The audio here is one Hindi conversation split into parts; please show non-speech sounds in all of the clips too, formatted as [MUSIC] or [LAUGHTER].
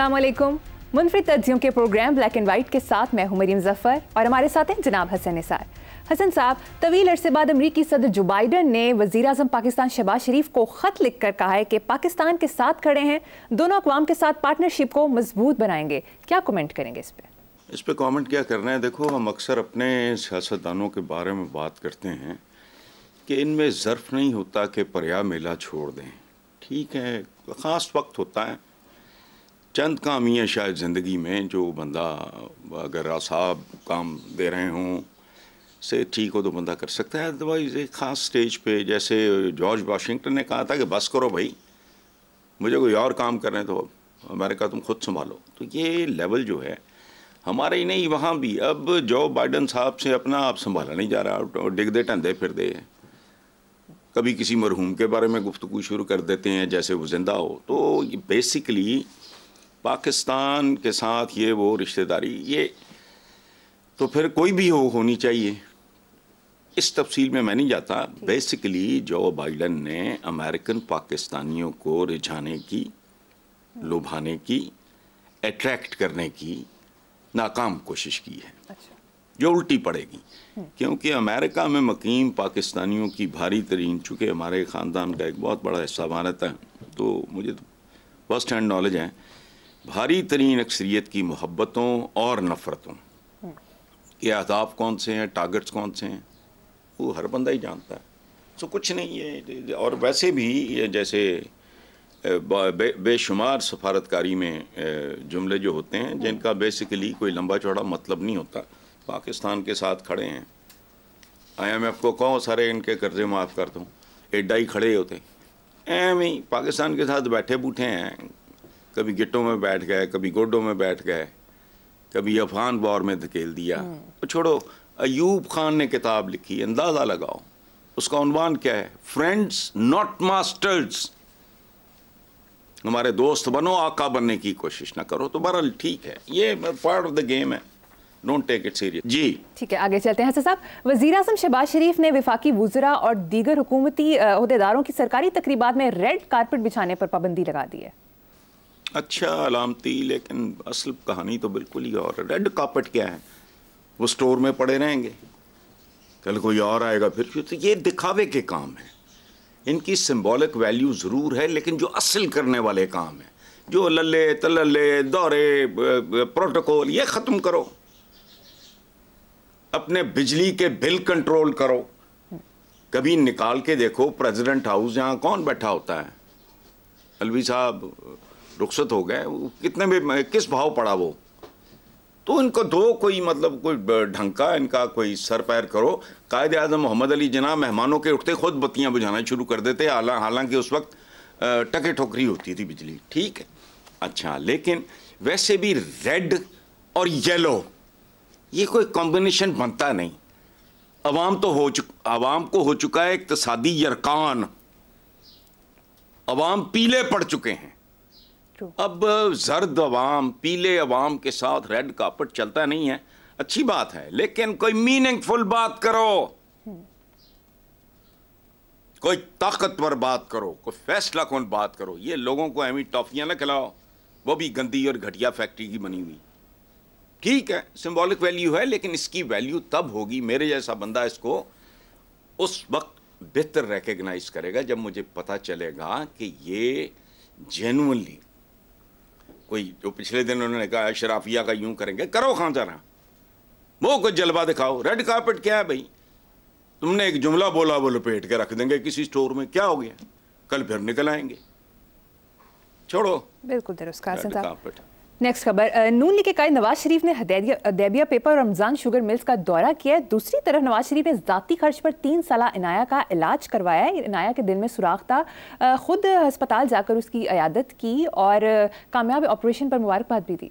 असलम मुनफरद तजियों के प्रोग्राम ब्लैक एंड वाइट के साथ मैं हूं मरीम जफ़र और हमारे साथ हैं जनाब हसन निसार हसन साहब तवील अरसे बाद अमरीकी सदर जो बाइडन ने वज़ी अजम पाकिस्तान शहबाज शरीफ को ख़त लिख कर कहा है कि पाकिस्तान के साथ खड़े हैं दोनों अकवाम के साथ पार्टनरशिप को मजबूत बनाएंगे क्या कमेंट करेंगे इस पर इस पर कॉमेंट क्या करना है देखो हम अक्सर अपने सियासतदानों के बारे में बात करते हैं कि इनमें ज़र्फ नहीं होता कि पर्या मेला छोड़ दें ठीक है ख़ास वक्त होता है चंद काम ही हैं शायद ज़िंदगी में जो बंदा अगर आसाब काम दे रहे हों से ठीक हो तो बंदा कर सकता है अदरवाइज एक ख़ास स्टेज पे जैसे जॉर्ज वाशिंगटन ने कहा था कि बस करो भाई मुझे कोई और काम कर रहे हैं तो अमेरिका तुम खुद संभालो तो ये लेवल जो है हमारे ही नहीं वहाँ भी अब जो बाइडन साहब से अपना आप संभाला नहीं जा रहा डिगदे टंदे फिर दे कभी किसी मरहूम के बारे में गुफ्तु शुरू कर देते हैं जैसे वो ज़िंदा हो तो बेसिकली पाकिस्तान के साथ ये वो रिश्तेदारी ये तो फिर कोई भी हो होनी चाहिए इस तफसील में मैं नहीं जाता बेसिकली जो बाइडन ने अमेरिकन पाकिस्तानियों को रिझाने की हाँ। लुभाने की अट्रैक्ट करने की नाकाम कोशिश की है अच्छा। जो उल्टी पड़ेगी हम्म। क्योंकि अमेरिका में मकीम पाकिस्तानियों की भारी तरीन चूँकि हमारे ख़ानदान का एक बहुत बड़ा हिस्सा भारत है तो मुझे तो फर्स्ट हैंड नॉलेज है भारी तरीन अक्सरीत की मोहब्बतों और नफ़रतों के अहदाफ कौन से हैं टारगेट्स कौन से हैं वो हर बंदा ही जानता है सो तो कुछ नहीं है और वैसे भी जैसे बे, बेशुमार सफारतकारी में जुमले जो होते हैं जिनका बेसिकली कोई लंबा चौड़ा मतलब नहीं होता पाकिस्तान के साथ खड़े हैं एफ को कहूँ सारे इनके कर्जे माफ़ कर दूँ एड्डा ही खड़े होते हैं एम ही पाकिस्तान के साथ बैठे बूठे हैं कभी गिट्टों में बैठ गए कभी गोडों में बैठ गए कभी अफगान वॉर में धकेल दिया हम्म। छोड़ो अयूब खान ने किताब लिखी अंदाज़ा लगाओ उसका उनवान क्या है फ्रेंड्स नॉट मास्टर्स हमारे दोस्त बनो आका बनने की कोशिश ना करो तो बहरहाल ठीक है ये पार्ट ऑफ द गेम है डोंट टेक इट सीरियस जी ठीक है आगे चलते हैं साहब वजीर अजम शहबाज शरीफ ने विफाकी वजरा और दीगर हुकूमती अहदेदारों की सरकारी तकरीबा में रेड कारपेट बिछाने पर पाबंदी लगा दी है अच्छा अलामती लेकिन असल कहानी तो बिल्कुल ही और रेड कापट क्या है वो स्टोर में पड़े रहेंगे कल कोई और आएगा फिर तो ये दिखावे के काम है इनकी सिंबॉलिक वैल्यू ज़रूर है लेकिन जो असल करने वाले काम हैं जो लल्ले तल्ले दौरे प्रोटोकॉल ये ख़त्म करो अपने बिजली के बिल कंट्रोल करो कभी निकाल के देखो प्रेसिडेंट हाउस यहाँ कौन बैठा होता है अलवी साहब रुखसत हो गए कितने भी किस भाव पड़ा वो तो इनको दो कोई मतलब कोई ढंग का इनका कोई सर पैर करो कायद अजम मोहम्मद अली जना मेहमानों के उठते खुद बत्तियाँ बुझाना शुरू कर देते हालांकि उस वक्त टके ठोकरी होती थी बिजली ठीक है अच्छा लेकिन वैसे भी रेड और येलो ये कोई कॉम्बिनेशन बनता नहीं अवाम तो हो चुक अवाम को हो चुका है इकतसादी तो यरकान अवाम पीले पड़ चुके हैं अब जर्द अवाम पीले अवाम के साथ रेड कापट चलता नहीं है अच्छी बात है लेकिन कोई मीनिंगफुल बात करो हम्म। कोई ताकतवर बात करो कोई फैसला कौन बात करो ये लोगों को एमी टॉफियां ना खिलाओ वो भी गंदी और घटिया फैक्ट्री की बनी हुई ठीक है सिंबॉलिक वैल्यू है लेकिन इसकी वैल्यू तब होगी मेरे जैसा बंदा इसको उस वक्त बेहतर रिकग्नाइज करेगा जब मुझे पता चलेगा कि ये जेनुअनली कोई जो पिछले दिन उन्होंने कहा शराफिया का यूं करेंगे करो खां जरा वो कुछ जलवा दिखाओ रेड कार्पेट क्या है भाई तुमने एक जुमला बोला वो लपेट के रख देंगे किसी स्टोर में क्या हो गया कल फिर निकल आएंगे छोड़ो बिल्कुल नेक्स्ट खबर नून लीग के कायद नवाज शरीफ ने हदैबिया पेपर और रमजान शुगर मिल्स का दौरा किया दूसरी तरफ नवाज शरीफ ने जाती खर्च पर तीन साल इनाया का इलाज करवाया इनाया के दिल में सुराख था खुद अस्पताल जाकर उसकी अयादत की और कामयाब ऑपरेशन पर मुबारकबाद भी दी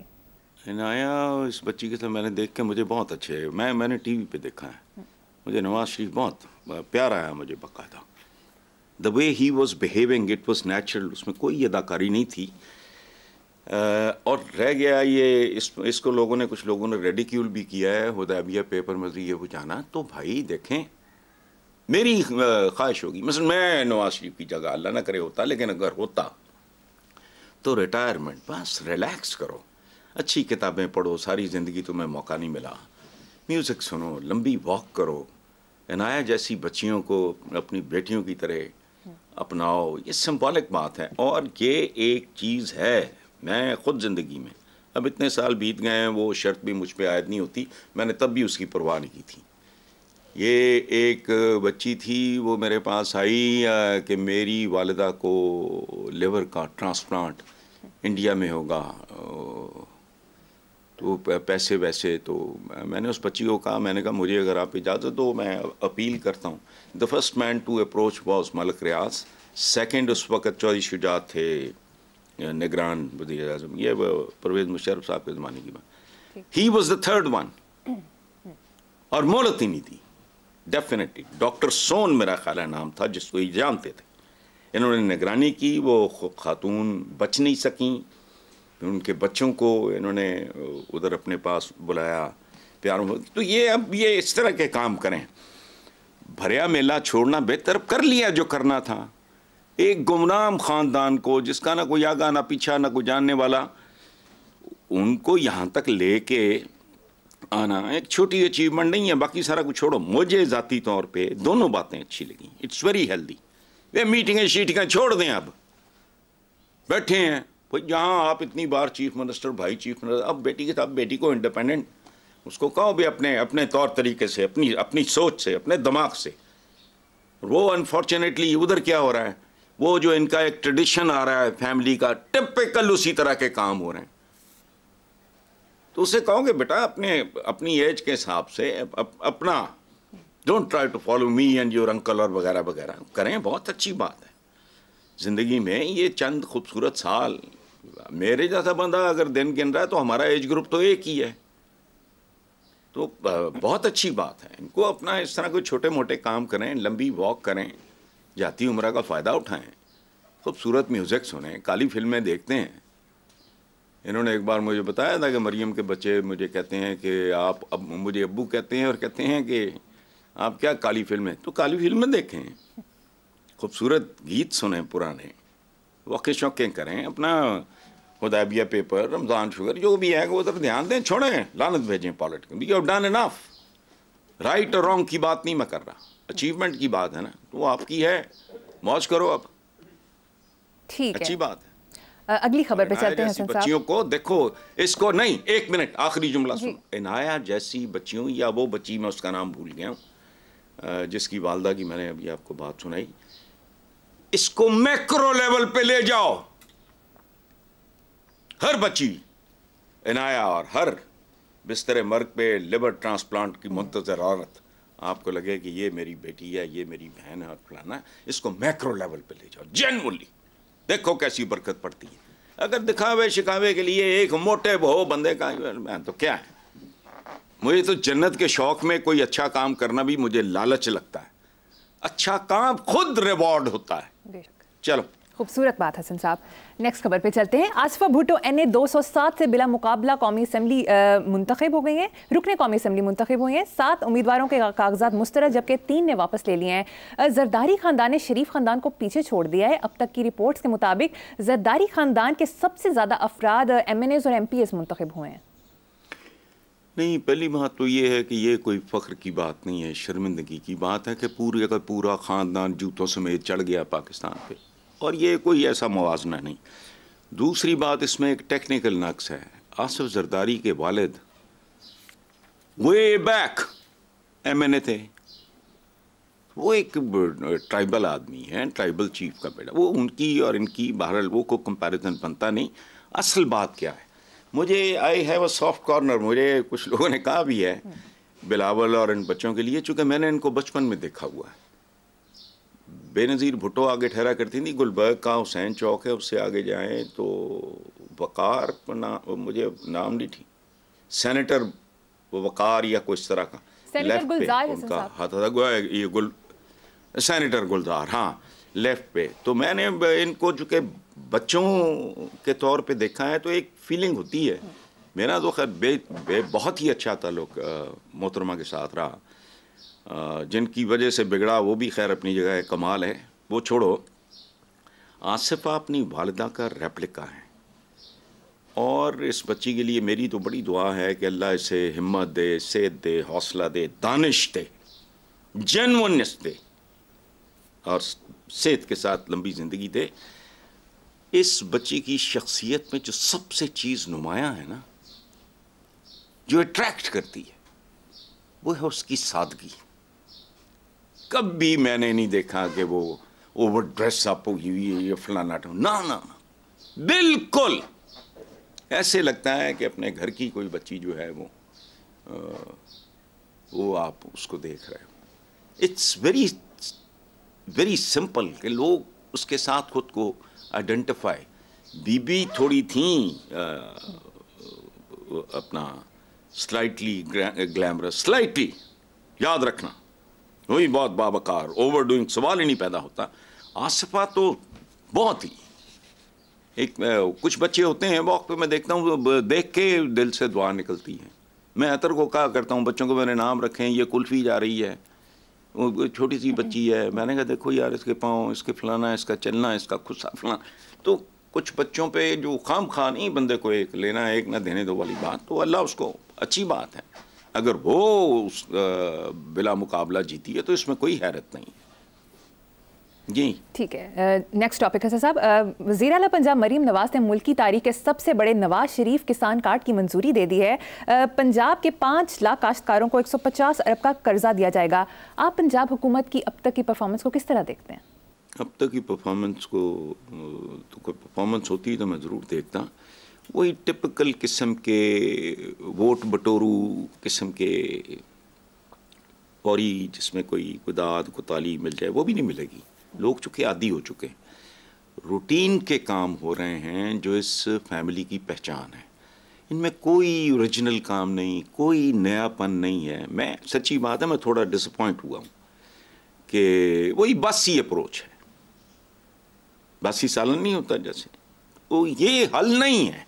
इनाया इस बच्ची के साथ मैंने देख के मुझे बहुत अच्छे मैं मैंने टी वी पर देखा है मुझे नवाज शरीफ बहुत प्यार आया मुझे बाकायदा the way he was behaving it was natural उसमें कोई अदाकारी नहीं थी और रह गया ये इस इसको लोगों ने कुछ लोगों ने रेडिक्यूल भी किया है हदैबिया पेपर मजरी ये जाना तो भाई देखें मेरी ख्वाहिश होगी मसल मैं नवाज शरीफ की जगह अल्लाह ना करे होता लेकिन अगर होता तो रिटायरमेंट बस रिलैक्स करो अच्छी किताबें पढ़ो सारी ज़िंदगी तुम्हें तो मौका नहीं मिला म्यूज़िक सुनो लंबी वॉक करो अनाया जैसी बच्चियों को अपनी बेटियों की तरह अपनाओ ये सिंबॉलिक बात है और ये एक चीज़ है मैं ख़ुद ज़िंदगी में अब इतने साल बीत गए हैं वो शर्त भी मुझ पर आयद नहीं होती मैंने तब भी उसकी परवाह नहीं की थी ये एक बच्ची थी वो मेरे पास आई कि मेरी वालदा को लिवर का ट्रांसप्लांट इंडिया में होगा तो पैसे वैसे तो मैंने उस बच्ची को कहा मैंने कहा मुझे अगर आप इजाज़त दो मैं अपील करता हूँ the first man to approach was Malak Riaz second उस वक़्त चौधरी शुजात थे निगरान वजीर अजम यह परवेज मुशरफ साहब के ज़माने की बात he was the third one और मोहलत ही नहीं थी डेफिनेटली डॉक्टर सोन मेरा ख्याल नाम था जिसको ये जानते थे इन्होंने निगरानी की वो खातून बच नहीं सकें उनके बच्चों को इन्होंने उधर अपने पास बुलाया प्यार तो ये अब ये इस तरह के काम करें भरिया मेला छोड़ना बेहतर कर लिया जो करना था एक गुमनाम ख़ानदान को जिसका ना कोई आगा ना पीछा ना कोई जानने वाला उनको यहाँ तक ले के आना एक छोटी अचीवमेंट नहीं है बाकी सारा कुछ छोड़ो मुझे ज़ाती तौर पे दोनों बातें अच्छी लगी इट्स वेरी हेल्दी वे मीटिंगें शीटिंगें छोड़ दें अब बैठे हैं भाई जहाँ आप इतनी बार चीफ मिनिस्टर भाई चीफ मिनिस्टर अब बेटी के साथ बेटी को इंडिपेंडेंट उसको कहो भी अपने अपने तौर तरीके से अपनी अपनी सोच से अपने दिमाग से वो अनफॉर्चुनेटली उधर क्या हो रहा है वो जो इनका एक ट्रेडिशन आ रहा है फैमिली का टिपिकल उसी तरह के काम हो रहे हैं तो उसे कहोगे बेटा अपने अपनी एज के हिसाब से अप, अपना don't try to follow me and your uncle और वगैरह वगैरह करें बहुत अच्छी बात है ज़िंदगी में ये चंद खूबसूरत साल मेरे जैसा बंदा अगर दिन गिन रहा है तो हमारा एज ग्रुप तो एक ही है तो बहुत अच्छी बात है इनको अपना इस तरह कोई छोटे मोटे काम करें लंबी वॉक करें जाती उम्र का फ़ायदा उठाएं खूबसूरत म्यूज़िक सुने काली फिल्में देखते हैं इन्होंने एक बार मुझे बताया था कि मरियम के बच्चे मुझे कहते हैं कि आप अब मुझे अबू कहते हैं और कहते हैं कि आप क्या काली फिल्में तो काली फिल्में देखें खूबसूरत गीत सुने पुराने वक़े शौक़ें करें अपना हुदैबिया पेपर रमज़ान शुगर जो भी है वो तरफ ध्यान दें छोड़ें लानत भेजें politics you have done enough right और रॉन्ग की बात नहीं मैं कर रहा अचीवमेंट की बात है ना तो वो आपकी है मौज करो अब ठीक अच्छी बात है अगली खबर पे चलते हैं बच्चियों को देखो इसको नहीं एक मिनट आखिरी जुमला सुनो इनाया जैसी बच्चियों या वो बच्ची मैं उसका नाम भूल गया हूँ जिसकी वालदा की मैंने अभी आपको बात सुनाई इसको मैक्रो लेवल पे ले जाओ हर बच्ची इनाया और हर बिस्तर मर्ग पे लिवर ट्रांसप्लांट की मुंतजर औरत आपको लगे कि ये मेरी बेटी है ये मेरी बहन है और फलाना इसको मैक्रो लेवल पे ले जाओ जेनवली देखो कैसी बरकत पड़ती है अगर दिखावे शिकावे के लिए एक मोटे बहो बंदे का मैं तो क्या है मुझे तो जन्नत के शौक में कोई अच्छा काम करना भी मुझे लालच लगता है अच्छा काम खुद रिवॉर्ड होता है चलो खूबसूरत बात हसन साहब नेक्स्ट खबर पे चलते हैं आसफा भुटो एन ए दो सौ सात से बिला मुकाबला कौमी असम्बली मुंतखब हो गई हैं रुकने कौमी असम्बली मुंतखब हुई हैं सात उम्मीदवारों के कागजात मुस्तरद जबकि तीन ने वापस ले लिए हैं जरदारी ख़ानदान ने शरीफ ख़ानदान को पीछे छोड़ दिया है अब तक की रिपोर्ट्स के मुताबिक जरदारी ख़ानदान के सबसे ज़्यादा अफराद एम एन एज़ और एम पी एस मुंतखब हुए हैं नहीं पहली बात तो ये है कि ये कोई फ़ख्र की बात नहीं है शर्मिंदगी की बात है कि पूरे का पूरा ख़ानदान जूतों समेत चढ़ गया पाकिस्तान पर और ये कोई ऐसा मुवजना नहीं दूसरी बात इसमें एक टेक्निकल नक्स है आसफ जरदारी के वालद way back M N A थे वो एक ट्राइबल आदमी है ट्राइबल चीफ का बेटा वो उनकी और इनकी बहर वो को कंपैरिजन बनता नहीं असल बात क्या है मुझे I have a soft corner मुझे कुछ लोगों ने कहा भी है बिलावल और इन बच्चों के लिए चूंकि मैंने इनको बचपन में देखा हुआ है बेनज़ीर भुट्टो आगे ठहरा करती थी गुलबर्ग का हुसैन चौक है उससे आगे जाएं तो वकार ना मुझे नाम नहीं थी सेनेटर वकार या कुछ तरह का लेफ्ट पे उनका हाथ था ये गुल सेनेटर गुलजार हाँ लेफ्ट पे तो मैंने इनको चूँकि बच्चों के तौर पे देखा है तो एक फीलिंग होती है मेरा तो खैर बे, बे बहुत ही अच्छा ताल्लुक मोहतरमा के साथ रहा जिनकी वजह से बिगड़ा वो भी खैर अपनी जगह है कमाल है वो छोड़ो आसिफा अपनी वालदा का रेप्लिका है और इस बच्ची के लिए मेरी तो बड़ी दुआ है कि अल्लाह इसे हिम्मत दे सेहत दे हौसला दे दानिश दे जेनवनस दे और सेहत के साथ लंबी ज़िंदगी दे इस बच्ची की शख्सियत में जो सबसे चीज़ नुमाया है ना जो अट्रैक्ट करती है वो है उसकी सादगी कभी मैंने नहीं देखा कि वो ओवर ड्रेस अप फलाना टू ये फलाना ना ना बिल्कुल ऐसे लगता है कि अपने घर की कोई बच्ची जो है वो आ, वो आप उसको देख रहे हो इट्स वेरी वेरी सिंपल कि लोग उसके साथ खुद को आइडेंटिफाई बीबी थोड़ी थी आ, अपना स्लाइटली ग्लैमरस स्लाइटली याद रखना वही बहुत बाबकार ओवर डूइंग सवाल ही नहीं पैदा होता आसफा तो बहुत ही एक कुछ बच्चे होते हैं वक्त पे मैं देखता हूँ देख के दिल से दुआ निकलती है मैं अतर को कहा करता हूँ बच्चों को मेरे नाम रखें ये कुल्फ़ी जा रही है छोटी सी बच्ची है मैंने कहा देखो यार इसके पाँव इसके फलाना इसका चलना इसका खुस्सा फलाना तो कुछ बच्चों पे जो खाम खा नहीं बंदे को एक लेना एक ना देने दो वाली बात तो अल्लाह उसको अच्छी बात है अगर वो उस बिला मुकाबला जीती है तो इसमें कोई हैरत नहीं जी ठीक है नेक्स्ट टॉपिक है साहब वजी अला पंजाब मरीम नवाज ने मुल्क की तारीख के सबसे बड़े नवाज शरीफ किसान कार्ड की मंजूरी दे दी है पंजाब के पाँच लाख काश्तकारों को 150 अरब का कर्जा दिया जाएगा आप पंजाब हुकूमत की अब तक की परफॉर्मेंस को किस तरह देखते हैं अब तक की परफॉर्मेंस को तो कोई परफॉर्मेंस होती है तो मैं ज़रूर देखता हूँ वही टिपिकल किस्म के वोट बटोरू किस्म के फौरी जिसमें कोई कुदाद कुताली मिल जाए वो भी नहीं मिलेगी लोग चूँकि आदि हो चुके हैं रूटीन के काम हो रहे हैं जो इस फैमिली की पहचान है इनमें कोई ओरिजिनल काम नहीं कोई नयापन नहीं है मैं सच्ची बात है मैं थोड़ा डिसअपॉइंट हुआ हूँ कि वही बासी अप्रोच है बासी सालन नहीं होता जैसे वो ये हल नहीं है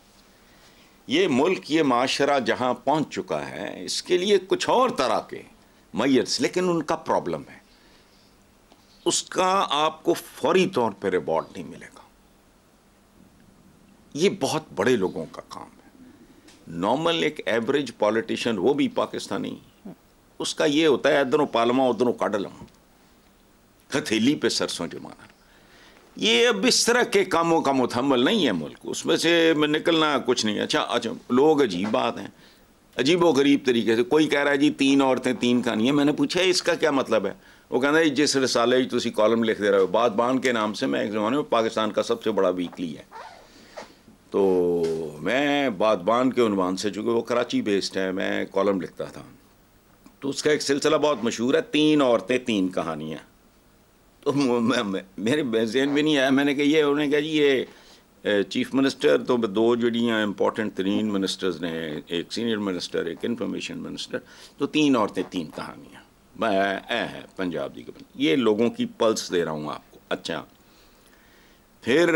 ये मुल्क ये माशरा जहाँ पहुँच चुका है इसके लिए कुछ और तरह के मैयर्स लेकिन उनका प्रॉब्लम है उसका आपको फौरी तौर पर रिवॉर्ड नहीं मिलेगा ये बहुत बड़े लोगों का काम है नॉर्मल एक एवरेज पॉलिटिशियन वो भी पाकिस्तानी उसका ये होता है इधरों पालमा उधरों काडलम हथेली पे सरसों जमाना ये अब इस तरह के कामों का मुतहमल नहीं है मुल्क उसमें से निकलना कुछ नहीं अच्छा अच्छा लोग अजीब बात हैं अजीब व गरीब तरीके से कोई कह रहा है जी तीन औरतें तीन कहानियाँ मैंने पूछा इसका क्या मतलब है वो कहना है जिस रसाले तुम कॉलम लिख दे रहे हो बादबान के नाम से मैं एक ज़माने में पाकिस्तान का सबसे बड़ा वीकली है तो मैं बादबान के उनवान से चूँकि वो कराची बेस्ड है मैं कॉलम लिखता था तो उसका एक सिलसिला बहुत मशहूर है तीन औरतें तीन कहानियाँ तो मेरे जहन भी नहीं आया मैंने कहा ये उन्होंने कहा जी ये चीफ मिनिस्टर तो दो जड़ियाँ इंपॉर्टेंट तरीन मिनिस्टर्स ने एक सीनियर मिनिस्टर एक इंफॉर्मेशन मिनिस्टर तो तीन औरतें तीन कहानियाँ ए है पंजाब जी के ये लोगों की पल्स दे रहा हूँ आपको अच्छा फिर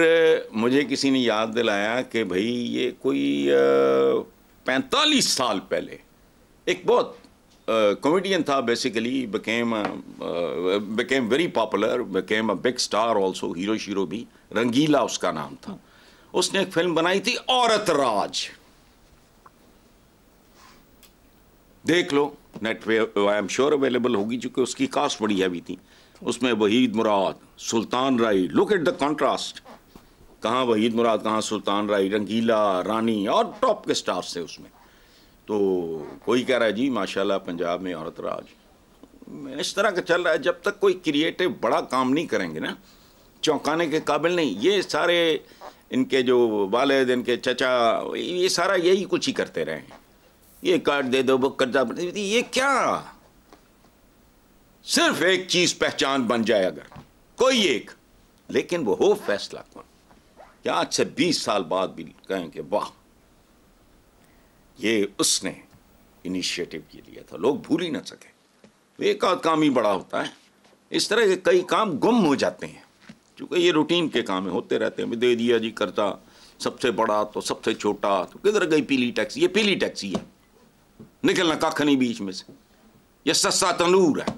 मुझे किसी ने याद दिलाया कि भाई ये कोई पैंतालीस साल पहले एक बहुत कॉमेडियन था basically became a, very popular popular a big star star hero शीरो भी रंगीला उसका नाम था उसने एक फिल्म बनाई थी औरत राज देख लो नेट पे आई एम श्योर अवेलेबल होगी चूंकि उसकी कास्ट बड़ी हैवी थी उसमें Waheed Murad Sultan Rahi look at the contrast कहाँ वहीद मुराद कहाँ सुल्तान राय रंगीला रानी और टॉप के स्टार्स थे उसमें तो कोई कह रहा है जी माशाल्लाह पंजाब में औरत राज इस तरह का चल रहा है जब तक कोई क्रिएटिव बड़ा काम नहीं करेंगे ना चौंकाने के काबिल नहीं ये सारे इनके जो वालद इनके चचा ये सारा यही कुछ ही करते रहे ये कार्ड दे दो बुक कर्जा ये क्या सिर्फ एक चीज़ पहचान बन जाए अगर कोई एक लेकिन वो हो फैसला कौन क्या आज से बीस साल बाद भी कहें कि वाह ये उसने इनिशिएटिव के लिया था लोग भूल ही ना सके तो एक आध काम ही बड़ा होता है इस तरह के कई काम गुम हो जाते हैं क्योंकि ये रूटीन के काम है होते रहते हैं दे दिया जी करता सबसे बड़ा तो सबसे छोटा तो किधर गई पीली टैक्सी ये पीली टैक्सी है निकलना कख नहीं बीच में से यह सस्ता तंदूर है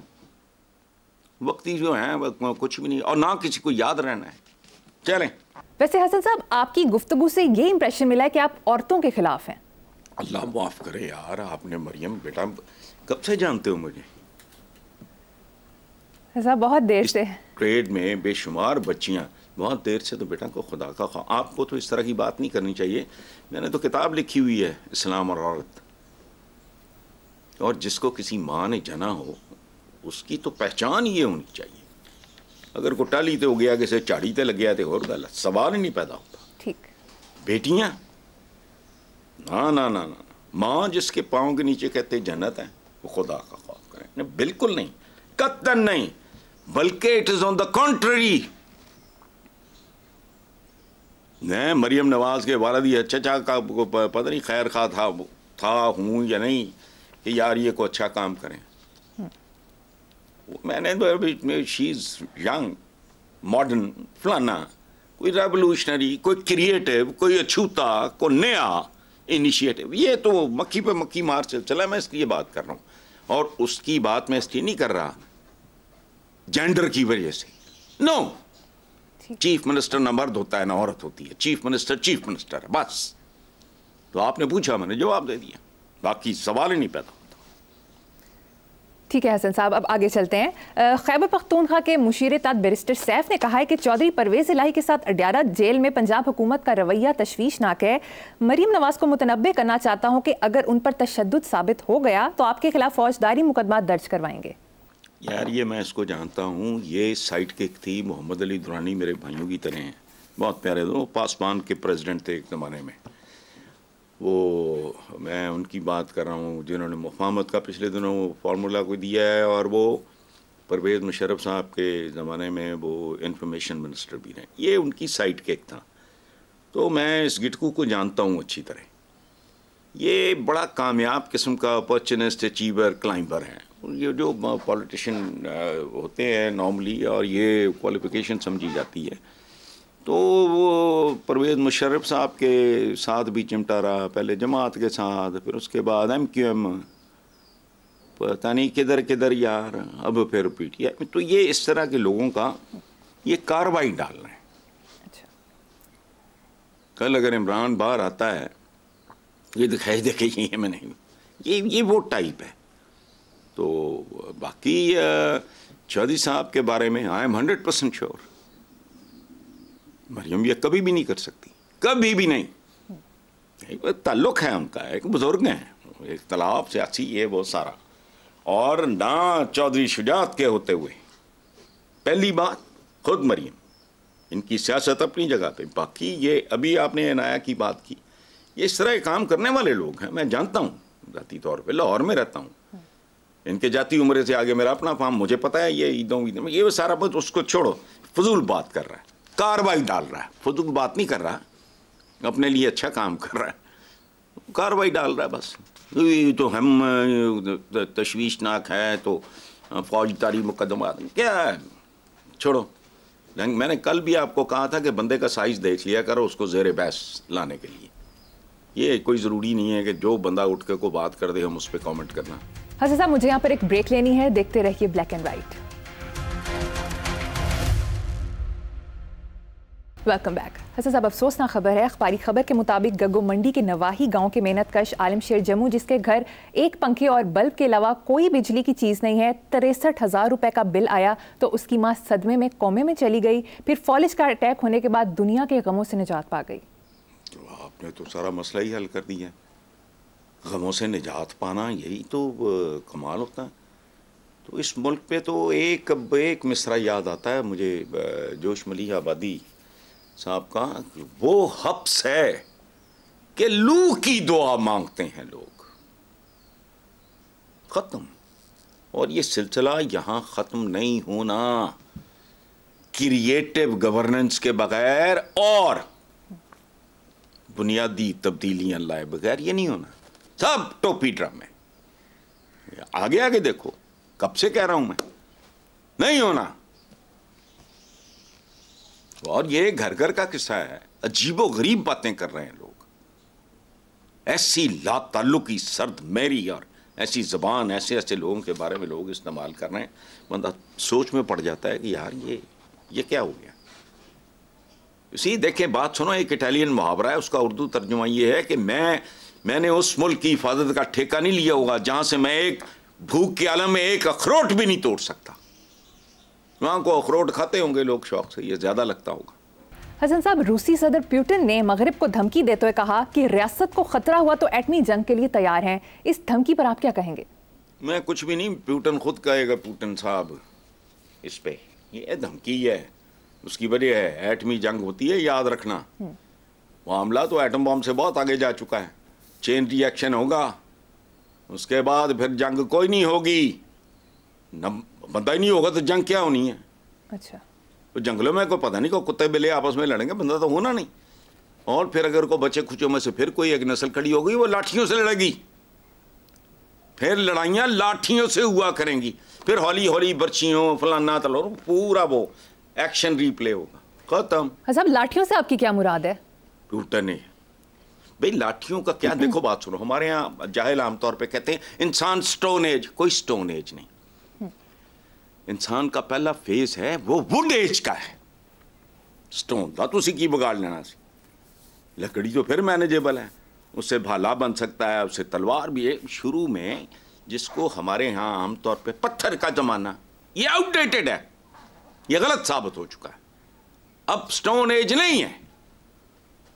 वक्ती जो है कुछ भी नहीं और ना किसी को याद रहना है चलें वैसे हसन साहब आपकी गुफ्तगु से ये इंप्रेशन मिला है कि आप औरतों के खिलाफ हैं अल्लाह माफ़ करे यार आपने मरियम बेटा कब से जानते हो मुझे ऐसा बहुत देर से ट्रेड में बेशुमार बच्चियां बहुत देर से तो बेटा को खुदा का खा आपको तो इस तरह की बात नहीं करनी चाहिए मैंने तो किताब लिखी हुई है इस्लाम और औरत और जिसको किसी माँ ने जना हो उसकी तो पहचान ये होनी चाहिए अगर कोटाली तो हो गया किसी झाड़ी तो लग गया तो और गलत सवाल ही नहीं पैदा होता ठीक बेटियाँ ना हाँ, ना ना ना माँ जिसके पाँव के नीचे कहते जन्नत है वो खुदा का खौफ करें नहीं बिल्कुल नहीं कत्तन नहीं बल्कि it is on the contrary Maryam Nawaz के वालद ये अच्छा अच्छा का पता नहीं खैर खा था था हूँ या नहीं कि यार ये को अच्छा काम करें हम्म। मैंने तो अभी शीज यंग मॉडर्न फलाना कोई रेवोल्यूशनरी कोई क्रिएटिव कोई अछूता को नया इनिशिएटिव ये तो मक्खी पे मक्खी मार चल चला मैं इसकी बात कर रहा हूं और उसकी बात मैं इसलिए नहीं कर रहा जेंडर की वजह से नो चीफ मिनिस्टर ना मर्द होता है ना औरत होती है चीफ मिनिस्टर चीफ मिनिस्टर है बस तो आपने पूछा मैंने जवाब दे दिया बाकी सवाल ही नहीं पैदा ठीक है हसन साहब अब आगे चलते हैं खैबर पख्तूनखा के मुशीर तद बैरिस्टर सैफ ने कहा है कि चौधरी परवेज इलाही के साथ अड्यारा जेल में पंजाब हुकूमत का रवैया तशवीशनाक है मरीम नवाज को मुतनबे करना चाहता हूँ कि अगर उन पर तशद साबित हो गया तो आपके खिलाफ फौजदारी मुकदमा दर्ज करवाएंगे यार ये मैं इसको जानता हूँ ये साइड किक थी मोहम्मद अली दुरानी मेरे भाइयों की तरह हैं बहुत प्यारे दो पासवान के प्रेजिडेंट थे एक ज़माने में वो मैं उनकी बात कर रहा हूँ जिन्होंने मुफामत का पिछले दिनों फार्मूला को दिया है और वो परवेज़ मुशरफ साहब के ज़माने में वो इंफॉर्मेशन मिनिस्टर भी रहे ये उनकी साइड केक था तो मैं इस गिटकू को जानता हूँ अच्छी तरह ये बड़ा कामयाब किस्म का अपॉर्चुनिस्ट अचीवर क्लाइंबर हैं ये जो पॉलिटिशन होते हैं नॉर्मली और ये क्वालिफिकेशन समझी जाती है तो वो परवेज़ मुशर्रफ साहब के साथ भी चिमटा रहा पहले जमात के साथ फिर उसके बाद एम क्यू एम पता नहीं किधर किधर यार अब फिर पी टी आई तो ये इस तरह के लोगों का ये कार्रवाई डालना है अच्छा। कल अगर इमरान बाहर आता है ये दिखाई देखे ये मैं नहीं ये ये वो टाइप है तो बाकी चौधरी साहब के बारे में I am hundred percent sure Maryam ये कभी भी नहीं कर सकती कभी भी नहीं ताल्लुक है उनका एक बुज़ुर्ग हैं से सियासी ये वो सारा और ना चौधरी शुजात के होते हुए पहली बात खुद मरियम इनकी सियासत अपनी जगह पे बाकी ये अभी आपने नाया की बात की ये इस तरह काम करने वाले लोग हैं मैं जानता हूँ जाती तौर पे लाहौर में रहता हूँ इनके जाती उम्र से आगे मेरा अपना फार्म मुझे पता है ये ईदों ईदों में ये सारा बस उसको छोड़ो फजूल बात कर रहा है कार्रवाई डाल रहा है फजूल बात नहीं कर रहा अपने लिए अच्छा काम कर रहा है कार्रवाई डाल रहा है बस ये तो हम तशवीशनाक है तो फौजदारी मुकदमा क्या है छोड़ो मैंने कल भी आपको कहा था कि बंदे का साइज़ देख लिया करो उसको जेर बहस लाने के लिए ये कोई ज़रूरी नहीं है कि जो बंदा उठ कर को बात कर दे हम उस पर कॉमेंट करना हसन साहब मुझे यहाँ पर एक ब्रेक लेनी है देखते रहिए black and white welcome back Hasan साहब अफसोसना खबर है अखबारी खबर के मुताबिक गगो मंडी के नवाही गांव के मेहनत कश आलम शेर जम्मू जिसके घर एक पंखे और बल्ब के अलावा कोई बिजली की चीज़ नहीं है तिरसठ हज़ार रुपये का बिल आया तो उसकी माँ सदमे में कोमे में चली गई फिर फॉलिज का अटैक होने के बाद दुनिया के गमों से निजात पा गई तो आपने तो सारा मसला ही हल कर दिया गमों से निजात पाना यही तो कमाल होता है तो इस मुल्क पे तो एक एक मिसरा याद आता है मुझे जोश मलिया आबादी साहब का वो हप्स है कि लू की दुआ मांगते हैं लोग ख़त्म और ये सिलसिला यहां ख़त्म नहीं होना क्रिएटिव गवर्नेंस के बगैर और बुनियादी तब्दीलियां लाए बगैर ये नहीं होना सब टोपी ड्रामे आगे आगे देखो कब से कह रहा हूं मैं नहीं होना और ये घर घर का किस्सा है अजीबो गरीब बातें कर रहे हैं लोग ऐसी लाताल्लुकी सर्द मेरी और ऐसी ज़बान ऐसे ऐसे लोगों के बारे में लोग इस्तेमाल कर रहे हैं बंदा सोच में पड़ जाता है कि यार ये ये क्या हो गया इसी देखें बात सुनो एक इटालियन मुहावरा है उसका उर्दू तर्जुमा ये है कि मैं मैंने उस मुल्क की हिफाजत का ठेका नहीं लिया होगा जहाँ से मैं एक भूख के आलम में एक अखरोट भी नहीं तोड़ सकता वहाँ को अखरोट खाते होंगे लोग शौक से ये ज़्यादा लगता होगा हसन साहब रूसी सदर प्यूटिन ने मगरब को धमकी देते हुए कहा कि रियासत को खतरा हुआ तो एटमी जंग के लिए तैयार हैं इस धमकी पर आप क्या कहेंगे मैं कुछ भी नहीं प्यूटन खुद कहेगा प्यूटन साहब इस पर ये धमकी है उसकी वजह है एटमी जंग होती है याद रखना मामला हम्म। तो एटम बॉम्ब से बहुत आगे जा चुका है चेन रिएक्शन होगा उसके बाद फिर जंग कोई नहीं होगी बंदा ही नहीं होगा तो जंग क्या होनी है अच्छा तो जंगलों में कोई पता नहीं को कुत्ते बिले आपस में लड़ेंगे बंदा तो होना नहीं और फिर अगर को बच्चे खुचों में से फिर कोई एक नस्ल खड़ी हो गई वो लाठियों से लड़ेगी फिर लड़ाइयाँ लाठियों से हुआ करेंगी फिर हौली हौली बर्चियों फलाना तलो पूरा वो एक्शन रीप्ले होगा खत्म साहब लाठियों से आपकी क्या मुराद है टूटने नहीं भाई लाठियों का क्या देखो बात सुनो हमारे यहाँ जाहिल आमतौर पर कहते हैं इंसान स्टोन एज कोई स्टोन एज नहीं इंसान का पहला फेज है वो वुड एज का है स्टोन का तुम की बगाड़ लेना सी लकड़ी तो फिर मैनेजेबल है उससे भाला बन सकता है उससे तलवार भी है शुरू में जिसको हमारे यहाँ आमतौर पे पत्थर का जमाना ये आउटडेटेड है ये गलत साबित हो चुका है अब स्टोन एज नहीं है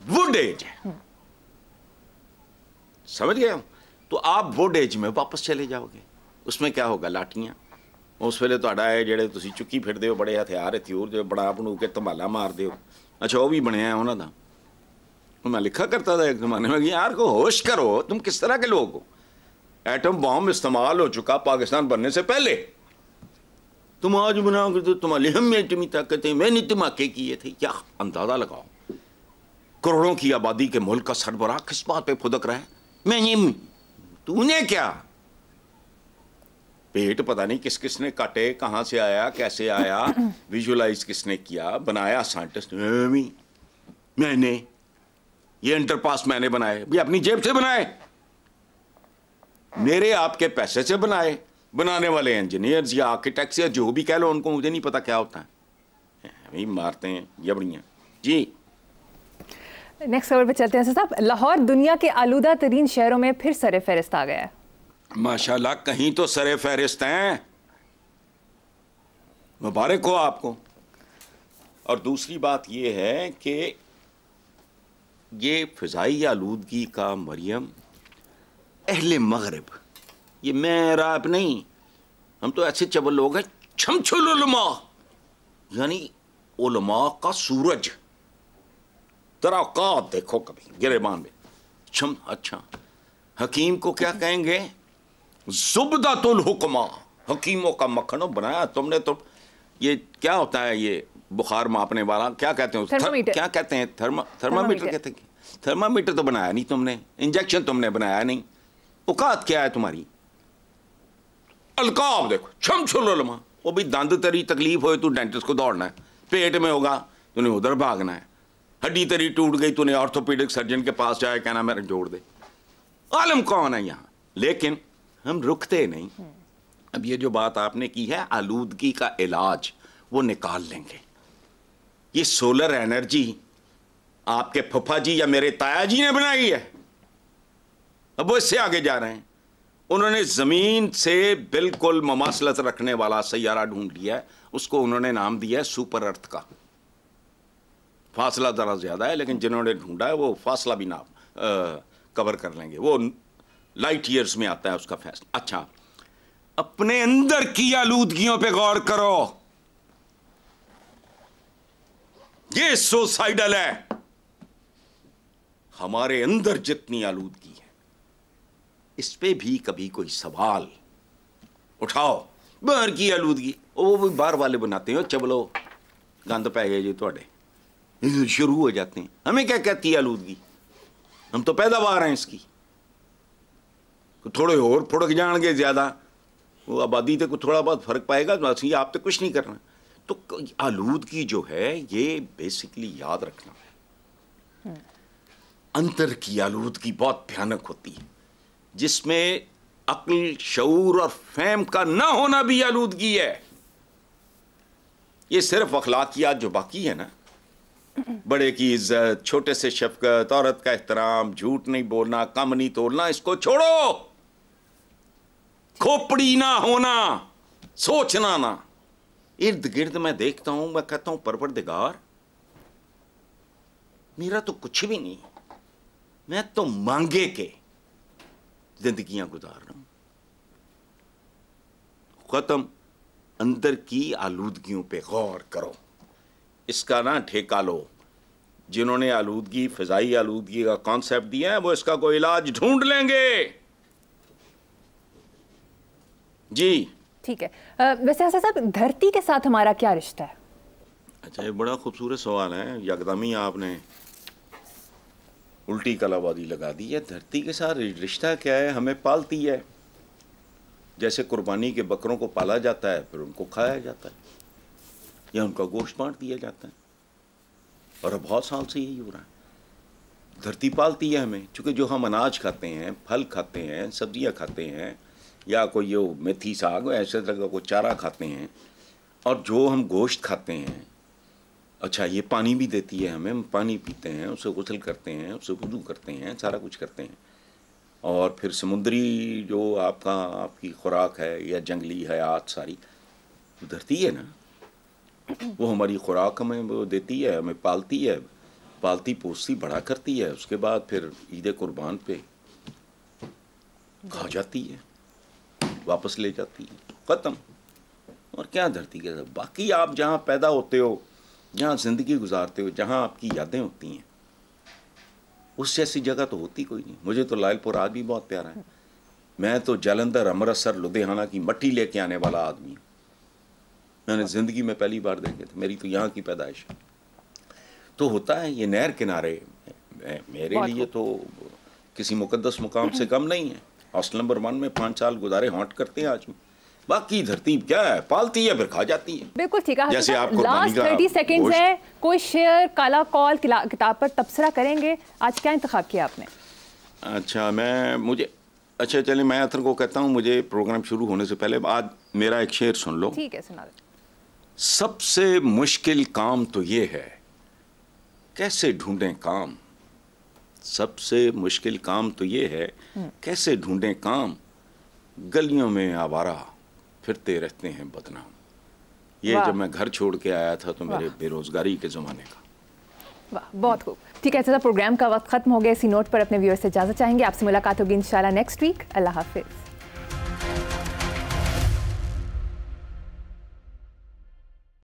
वुड एज है हम्म। समझ गए तो आप वुड एज में वापस चले जाओगे उसमें क्या होगा लाठियां उस वे ਤੁਹਾਡਾ चुकी फिरते हो बड़े हथियार ਹੋ ਬੜੇ ਹਥਿਆਰ ਹਥਿਊਰ ਜੋ ਬੜਾ ਆਪ ਨੂੰ ਕੇ ਧਮਾਲਾ ਮਾਰਦੇ ਹੋ ਅੱਛਾ ਉਹ मैं लिखा करता था एक ज़माने में यार को होश करो तुम किस तरह के लोग हो एटम बॉम्ब इस्तेमाल हो चुका पाकिस्तान बनने से पहले तुम आज बनाओ कि तो तुम्हारी हम एटमी ताकतें मैंने धमाके किए थे क्या अंदाज़ा लगाओ करोड़ों की आबादी के मुल्क का सरबराह किस बात पे फुदक रहा है मैंने तूने क्या पेट पता नहीं किस किसने काटे कहाँ से आया कैसे आया विजुलाइज [CLEARS THROAT] किसने किया बनाया साइंटिस्ट मैंने ये अंडरपास मैंने बनाए भी अपनी जेब से बनाए मेरे आपके पैसे से बनाए बनाने वाले इंजीनियर्स या आर्किटेक्ट या जो भी कह लो उनको मुझे नहीं पता क्या होता है मारते हैं बढ़िया जी नेक्स्ट खबर पर चलते हैं साहब लाहौर दुनिया के आलूदा तरीन शहरों में फिर सर फहरिस्त आ गया है माशाला कहीं तो सरे फहरिस्त हैं मुबारक हो आपको और दूसरी बात यह है कि ये फजाई आलूदगी का मरियम अहल मगरब ये मैं राब नहीं हम तो ऐसे चबल लोग हैं छमछुलमा यानी उलमा का सूरज का देखो कभी गिरेबान में छम अच्छा हकीम को क्या कहेंगे जुबदातुल हुक्मा हकीमों का मक्खन बनाया तुमने तो ये क्या होता है ये बुखार मापने वाला क्या कहते हैं थर, क्या कहते हैं थर्मा थर्मामीटर कहते हैं थर्मामीटर तो बनाया नहीं तुमने इंजेक्शन तुमने बनाया नहीं औकात क्या है तुम्हारी अलकाब देखो छम वो भी दंद तरी तकलीफ हो तू डेंटिस्ट को दौड़ना है पेट में होगा तूने उधर भागना है हड्डी तरी टूट गई तूने ऑर्थोपेडिक सर्जन के पास जाए कहना मेरा जोड़ दे आलम कौन है यहाँ लेकिन हम रुकते नहीं अब ये जो बात आपने की है आलूदगी का इलाज वो निकाल लेंगे ये सोलर एनर्जी आपके फुफा जी या मेरे ताया जी ने बनाई है अब वो इससे आगे जा रहे हैं उन्होंने ज़मीन से बिल्कुल ममासलत रखने वाला सैारा ढूंढ लिया है उसको उन्होंने नाम दिया है सुपर अर्थ का फासला ज़रा ज़्यादा है लेकिन जिन्होंने ढूंढा है वो फासला भी नाम कवर कर लेंगे वो लाइट ईयर्स में आता है उसका फैसला अच्छा अपने अंदर की आलूदगियों पे गौर करो ये सोसाइडल है हमारे अंदर जितनी आलूदगी है इस पे भी कभी कोई सवाल उठाओ बाहर की आलूदगी वो भी बाहर वाले बनाते हैं चबलो गंद पै गए जी थोड़े शुरू हो जाते हैं हमें क्या कहती है आलूदगी हम तो पैदावार हैं इसकी थोड़े होर फुड़क जाएंगे ज्यादा वो आबादी तक थोड़ा बहुत फ़र्क पाएगा तो असं आप तो कुछ नहीं करना तो आलूदगी जो है ये बेसिकली याद रखना है अंतर की आलूदगी बहुत भयानक होती है जिसमें अक्ल शूर और फैम का ना होना भी आलूदगी है ये सिर्फ अखलाकियात जो बाकी है ना बड़े की इज्जत छोटे से शफकत औरत का एहतराम झूठ नहीं बोलना कम नहीं तोड़ना इसको छोड़ो खोपड़ी ना होना सोचना ना इर्द गिर्द मैं देखता हूं मैं कहता हूं परवरदिगार मेरा तो कुछ भी नहीं मैं तो मांगे के जिंदगी गुजार रहा हूं खत्म अंदर की आलूदगियों पे गौर करो इसका ना ठेका लो जिन्होंने आलूदगी फ़जाई आलूदगी का कॉन्सेप्ट दिया है वो इसका कोई इलाज ढूंढ लेंगे जी ठीक है आ, वैसे हसन साहब धरती के साथ हमारा क्या रिश्ता है अच्छा ये बड़ा खूबसूरत सवाल है यकदमी आपने उल्टी कलाबाजी लगा दी है धरती के साथ रिश्ता क्या है हमें पालती है जैसे कुर्बानी के बकरों को पाला जाता है फिर उनको खाया जाता है या उनका गोश्त बांट दिया जाता है और अब बहुत साल से यही हो रहा है धरती पालती है हमें चूँकि जो हम अनाज खाते हैं फल खाते हैं सब्जियां खाते हैं या कोई यो मेथी साग ऐसे तरह का कोई चारा खाते हैं और जो हम गोश्त खाते हैं अच्छा ये पानी भी देती है हमें हम पानी पीते हैं उसे गुसल करते हैं उसे वजू करते हैं सारा कुछ करते हैं और फिर समुद्री जो आपका आपकी खुराक है या जंगली हयात सारी धरती है ना वो हमारी खुराक हमें वो देती है हमें पालती है पालती पोसती बड़ा करती है उसके बाद फिर ईद कुर्बान पे खा जाती है वापस ले जाती है ख़त्म और क्या धरती के साथ बाकी आप जहाँ पैदा होते हो जहाँ ज़िंदगी गुजारते हो जहाँ आपकी यादें होती हैं उस जैसी जगह तो होती कोई नहीं मुझे तो लालपुर आज भी बहुत प्यारा है मैं तो जलंधर अमृतसर लुधियाना की मट्टी लेके आने वाला आदमी हूँ मैंने ज़िंदगी में पहली बार देखे थे मेरी तो यहाँ की पैदाइश है तो होता है ये नहर किनारे मेरे लिए तो किसी मुकदस मुकाम से कम नहीं है हॉस्टल नंबर वन में पाँच साल गुजारे हॉन्ट करते हैं आज में बाकी धरती क्या है पालती है फिर खा जाती है बिल्कुल ठीक है जैसे आप लास्ट थर्टी सेकेंड है कोई शेयर काला कॉल किताब पर तबसरा करेंगे आज क्या इंतखब किया आपने अच्छा मैं मुझे अच्छा चलिए मैं अथर को कहता हूँ मुझे प्रोग्राम शुरू होने से पहले आज मेरा एक शेर सुन लो ठीक है सुना सबसे मुश्किल काम तो ये है कैसे ढूंढें काम सबसे मुश्किल काम तो ये है हम्म। कैसे ढूंढें काम गलियों में आवारा फिरते रहते हैं बदनाम ये जब मैं घर छोड़ के आया था तो मेरे बेरोजगारी के ज़माने का वाह बहुत खूब ठीक है ऐसा प्रोग्राम तो का वक्त खत्म हो गया इसी नोट पर अपने व्यूअर्स से इजाज़त चाहेंगे आपसे मुलाकात होगी इंशाल्लाह नेक्स्ट वीक अल्लाह हाफिज़